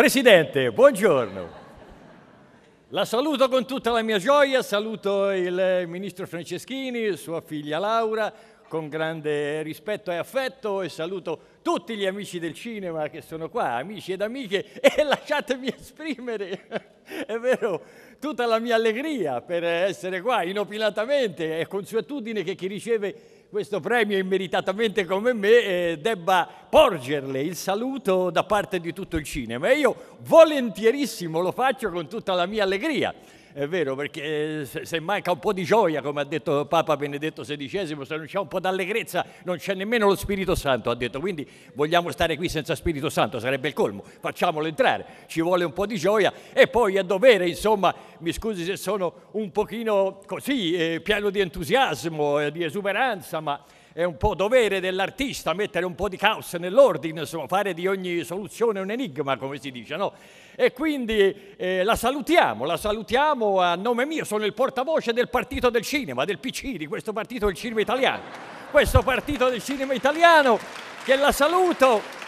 Presidente, buongiorno. La saluto con tutta la mia gioia, saluto il ministro Franceschini, sua figlia Laura, con grande rispetto e affetto e saluto tutti gli amici del cinema che sono qua, amici ed amiche, e lasciatemi esprimere, è vero, tutta la mia allegria per essere qua inopinatamente, è consuetudine che chi riceve questo premio immeritatamente come me eh, debba porgerle il saluto da parte di tutto il cinema e io volentierissimo lo faccio con tutta la mia allegria è vero, perché eh, se manca un po' di gioia, come ha detto Papa Benedetto XVI, se non c'è un po' d'allegrezza non c'è nemmeno lo Spirito Santo, ha detto, quindi vogliamo stare qui senza Spirito Santo, sarebbe il colmo, facciamolo entrare, ci vuole un po' di gioia e poi a dovere, insomma, mi scusi se sono un pochino così, eh, pieno di entusiasmo, eh, di esuberanza, ma è un po' dovere dell'artista mettere un po' di caos nell'ordine, insomma, fare di ogni soluzione un enigma, come si dice, no? E quindi eh, la salutiamo, la salutiamo a nome mio, sono il portavoce del Partito del Cinema, del PC, di questo partito del cinema italiano. Questo partito del cinema italiano che la saluto